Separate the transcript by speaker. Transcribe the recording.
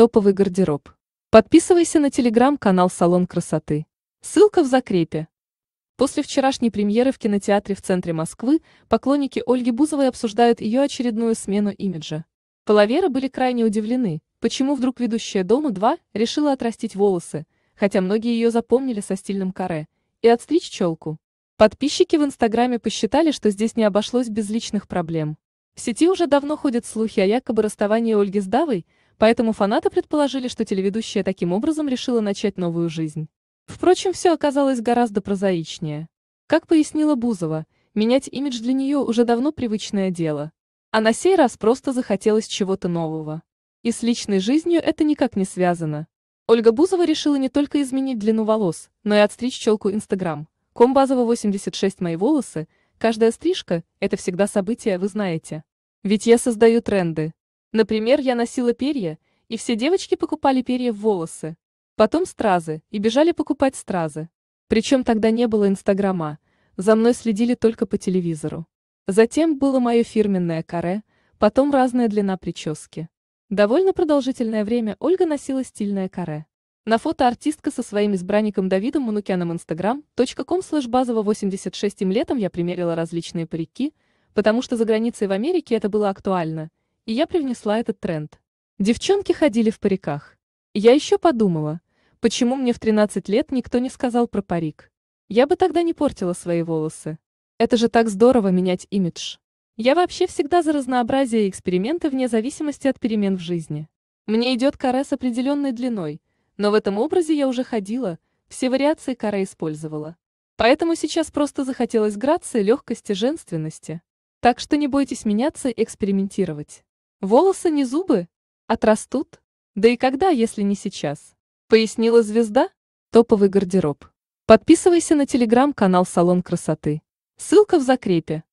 Speaker 1: Топовый гардероб. Подписывайся на телеграм-канал «Салон красоты». Ссылка в закрепе. После вчерашней премьеры в кинотеатре в центре Москвы поклонники Ольги Бузовой обсуждают ее очередную смену имиджа. Половеры были крайне удивлены, почему вдруг ведущая «Дома-2» решила отрастить волосы, хотя многие ее запомнили со стильным каре, и отстричь челку. Подписчики в Инстаграме посчитали, что здесь не обошлось без личных проблем. В сети уже давно ходят слухи о якобы расставании Ольги с Давой – Поэтому фанаты предположили, что телеведущая таким образом решила начать новую жизнь. Впрочем, все оказалось гораздо прозаичнее. Как пояснила Бузова, менять имидж для нее уже давно привычное дело. А на сей раз просто захотелось чего-то нового. И с личной жизнью это никак не связано. Ольга Бузова решила не только изменить длину волос, но и отстричь челку Инстаграм. Комбазово 86 «Мои волосы», каждая стрижка – это всегда событие, вы знаете. Ведь я создаю тренды. Например, я носила перья, и все девочки покупали перья в волосы. Потом стразы, и бежали покупать стразы. Причем тогда не было Инстаграма, за мной следили только по телевизору. Затем было мое фирменное каре, потом разная длина прически. Довольно продолжительное время Ольга носила стильное каре. На фото артистка со своим избранником Давидом Манукяном instagram.com слэш базово 86 летом я примерила различные парики, потому что за границей в Америке это было актуально – и я привнесла этот тренд. Девчонки ходили в париках. Я еще подумала, почему мне в 13 лет никто не сказал про парик. Я бы тогда не портила свои волосы. Это же так здорово менять имидж. Я вообще всегда за разнообразие и эксперименты вне зависимости от перемен в жизни. Мне идет каре с определенной длиной, но в этом образе я уже ходила, все вариации каре использовала. Поэтому сейчас просто захотелось грации, легкости, женственности. Так что не бойтесь меняться и экспериментировать. Волосы не зубы, отрастут. А да и когда, если не сейчас? Пояснила звезда? Топовый гардероб. Подписывайся на телеграм-канал «Салон красоты». Ссылка в закрепе.